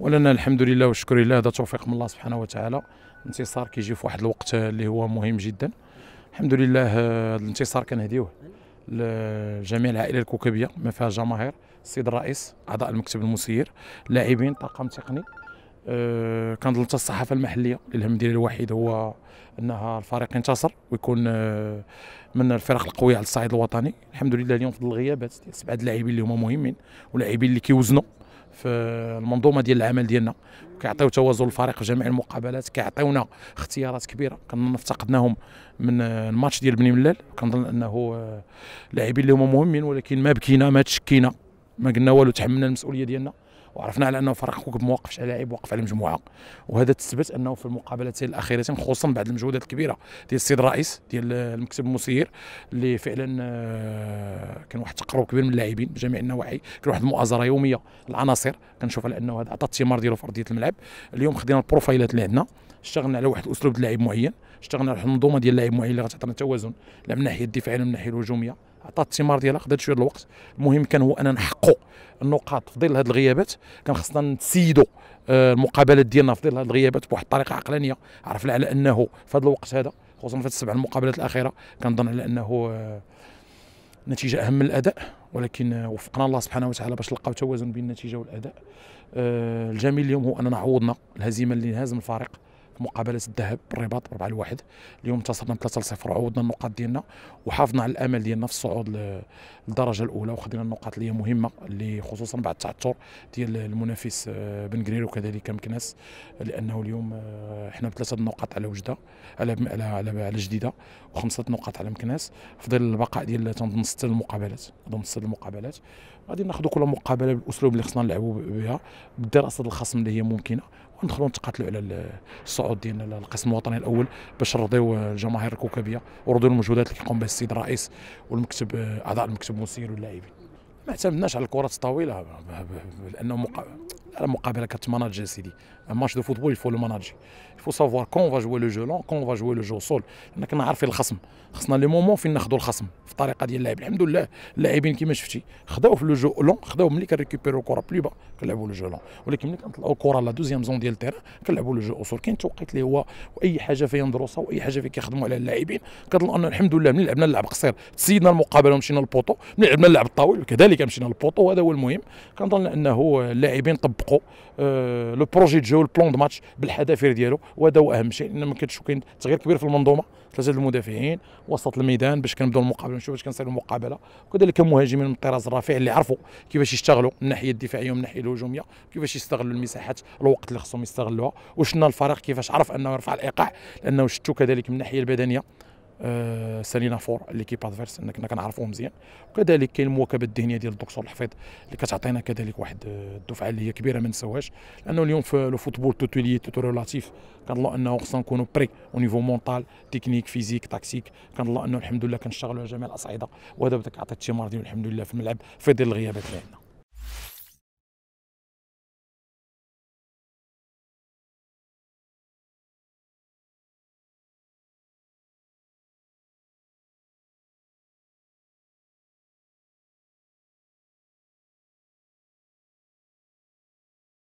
ولنا الحمد لله والشكر لله هذا توفيق من الله سبحانه وتعالى الانتصار كيجي في واحد الوقت اللي هو مهم جدا الحمد لله آه، هذا الانتصار كنهديوه لجميع العائله الكوكبيه ما فيها جماهير السيد الرئيس اعضاء المكتب المسير لاعبين طاقم تقني أه كان حتى الصحافه المحليه الهم ديالي الوحيد هو انها الفريق ينتصر ويكون أه من الفرق القويه على الصعيد الوطني الحمد لله اليوم في الغيابات سبعه اللاعبين اللي هما مهمين ولاعبين اللي كيوزنوا في المنظومه ديال العمل ديالنا كيعطيو توازن الفريق في جميع المقابلات كيعطيونا اختيارات كبيره كنا افتقدناهم من الماتش ديال بني ملال كنظن انه لاعبين اللي هما مهمين ولكن ما بكينا ما تشكينا ما قلنا والو تحملنا المسؤوليه ديالنا وعرفنا على انه فريق كوكب موقفش على لاعب واقف على مجموعه وهذا تثبت انه في المقابلتين الاخيرتين خصوصا بعد المجهودات الكبيره ديال السيد الرئيس ديال المكتب المسير اللي فعلا آه، كان واحد التقرب كبير من اللاعبين بجميع النواحي كان واحد المؤازره يوميه العناصر كنشوف على انه هذا عطى الثمار ديالو في ارضيه الملعب اليوم خدينا البروفايلات اللي عندنا اشتغلنا على واحد الاسلوب لاعب معين اشتغلنا على واحد المنظومه ديال لاعب معين اللي غتعطينا توازن لا من الناحيه الدفاعيه ولا من الناحيه الهجوميه عطات الثمار ديالها خدات شويه الوقت المهم كان هو اننا نحقوا النقاط في ظل هذه الغيابات كان خصنا نسيدوا آه، المقابلات ديالنا في ظل هذه الغيابات بواحد الطريقه عقلانيه عرفنا على انه في هذا الوقت هذا خصوصا في السبع المقابلات الاخيره كنظن على انه آه، نتيجه اهم من الاداء ولكن آه، وفقنا الله سبحانه وتعالى باش نلقاو توازن بين النتيجه والاداء الجميل اليوم هو اننا عوضنا الهزيمه اللي هزم الفريق مقابله الذهب بالرباط 4 لواحد اليوم انتصرنا 3 0 عوضنا النقاط ديالنا وحافظنا على الامل ديالنا في الصعود للدرجه الاولى وخدينا النقاط اللي هي مهمه اللي خصوصا بعد التعثر ديال المنافس آه، بن قرير وكذلك مكناس لانه اليوم آه، حنا بثلاثه النقاط على وجده على على على, على جديده وخمسه نقاط على مكناس في ظل البقاء ديال تنظن ست المقابلات تنظن ست المقابلات غادي ناخذ كل مقابله بالاسلوب اللي خصنا نلعبوا بها بالدراسه الخصم اللي هي ممكنه وندخلوا نتقاتلوا على الصعود ديال القسم الوطني الاول باش نرضيو الجماهير الكوكبيه ورضيو المجهودات اللي كيقوم بها السيد الرئيس والمكتب اعضاء المكتب المسير واللاعبين ما اعتمدناش على الكرات الطويله لانه مق... مقابله كتماناجي سيدي ماتش دو فوتبول يفو لو ماناجي يفو سافوار كون فا جوي لو جو لون كون فا جوي لو جو سول حنا كنا عارفين الخصم خصنا لي مومون فين ناخذوا الخصم في الطريقه ديال اللاعب الحمد لله اللاعبين كما شفتي خداو في لو جو لون خداو ملي كنريكوبيرو الكره بلي با كنلعبوا لو جو لون ولكن ملي كنطلعوا الكره لا دوزيام زون ديال التيران كنلعبوا لو جو اصول كاين توقيت اللي هو واي حاجه فيها ندروسها واي حاجه فيها كيخدموا على اللاعبين كنظن انه الحمد لله ملي لعبنا اللعب قصير تسيدنا المقابله ومشينا للبوطو ملي لعبنا اللعب الطويل وكذلك مشينا للبوطو وهذا هو المهم كنظن انه اللاعبين طبقوا يطبقوا آه، لو بروجي جو البلان دو ماتش بالحذافير ديالو وهذا هو اهم شيء لان ما كنتش كاين تغيير كبير في المنظومه ثلاثه المدافعين وسط الميدان باش كنبداو المقابله نشوف باش كنصير المقابله وكذلك المهاجمين من الطراز الرفيع اللي عرفوا كيفاش يشتغلوا من الناحيه الدفاعيه ومن الناحيه الهجوميه كيفاش يستغلوا المساحات الوقت اللي خصهم يستغلوها وشنا الفريق كيفاش عرف انه يرفع الايقاع لانه شفتوا كذلك من الناحيه البدنيه آه، سالينا فور اللي كيبادفيرس كنا كنعرفوه مزيان وكذلك كاين المواكبه الذهنيه ديال الدكتور الحفيظ اللي كتعطينا كذلك واحد آه، الدفعه اللي هي كبيره ما نساوهاش لانه اليوم في لو فوتبول توتو لي توتو ريلاتيف كنظن انه خصنا نكونوا بري او نيفو مونطال تكنيك فيزيك تاكسيك كنظن انه الحمد لله كنشتغلوا على جميع الاصعده وهذا بدك عطيت الثمار ديالو الحمد لله في الملعب في ظل الغيابات اللي عندنا